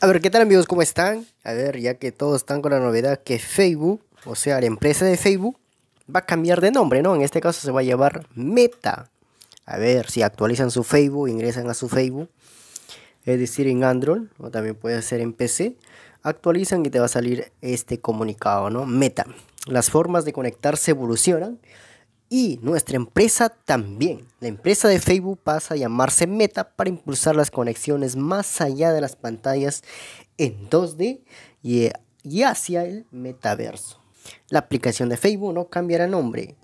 A ver, ¿qué tal amigos? ¿Cómo están? A ver, ya que todos están con la novedad que Facebook, o sea, la empresa de Facebook, va a cambiar de nombre, ¿no? En este caso se va a llevar Meta. A ver, si actualizan su Facebook, ingresan a su Facebook, es decir, en Android, o también puede ser en PC, actualizan y te va a salir este comunicado, ¿no? Meta. Las formas de conectarse evolucionan y nuestra empresa también. La empresa de Facebook pasa a llamarse Meta para impulsar las conexiones más allá de las pantallas en 2D y, hacia el metaverso. La aplicación de Facebook no cambiará nombre.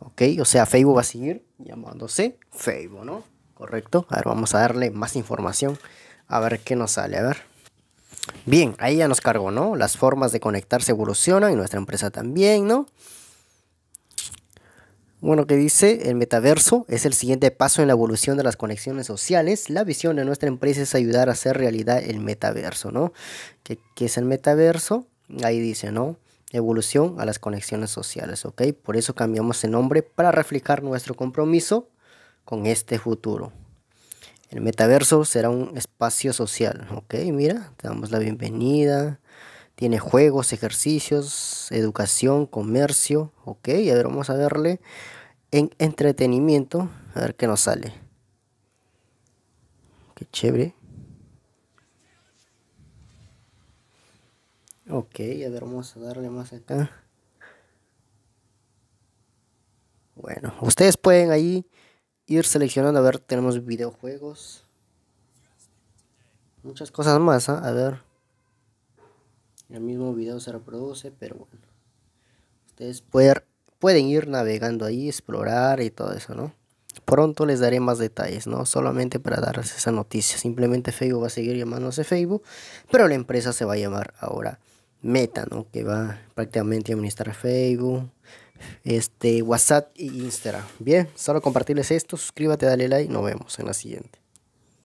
¿Ok? O sea, Facebook va a seguir llamándose Facebook, ¿no? Correcto. A ver, vamos a darle más información. A ver qué nos sale. A ver. Bien, ahí ya nos cargó, ¿no? Las formas de conectar se evolucionan y nuestra empresa también, ¿no? Bueno, que dice, el metaverso es el siguiente paso en la evolución de las conexiones sociales. La visión de nuestra empresa es ayudar a hacer realidad el metaverso, ¿no? ¿Qué, es el metaverso? Ahí dice, ¿no? Evolución a las conexiones sociales, ¿ok? Por eso cambiamos el nombre para reflejar nuestro compromiso con este futuro. El metaverso será un espacio social, ¿ok? Mira, te damos la bienvenida. Tiene juegos, ejercicios, educación, comercio. Ok, a ver, vamos a darle en entretenimiento. A ver qué nos sale. Qué chévere. Ok, a ver, vamos a darle más acá. Bueno, ustedes pueden ahí ir seleccionando. A ver, tenemos videojuegos. Muchas cosas más, ¿ah? a ver. El mismo video se reproduce, pero bueno. Ustedes pueden, pueden ir navegando ahí, explorar y todo eso, ¿no? Pronto les daré más detalles, ¿no? Solamente para darles esa noticia. Simplemente Facebook va a seguir llamándose Facebook, pero la empresa se va a llamar ahora Meta, ¿no? Que va prácticamente a administrar Facebook, este, WhatsApp e Instagram. Bien, solo compartirles esto, suscríbete, dale like, nos vemos en la siguiente.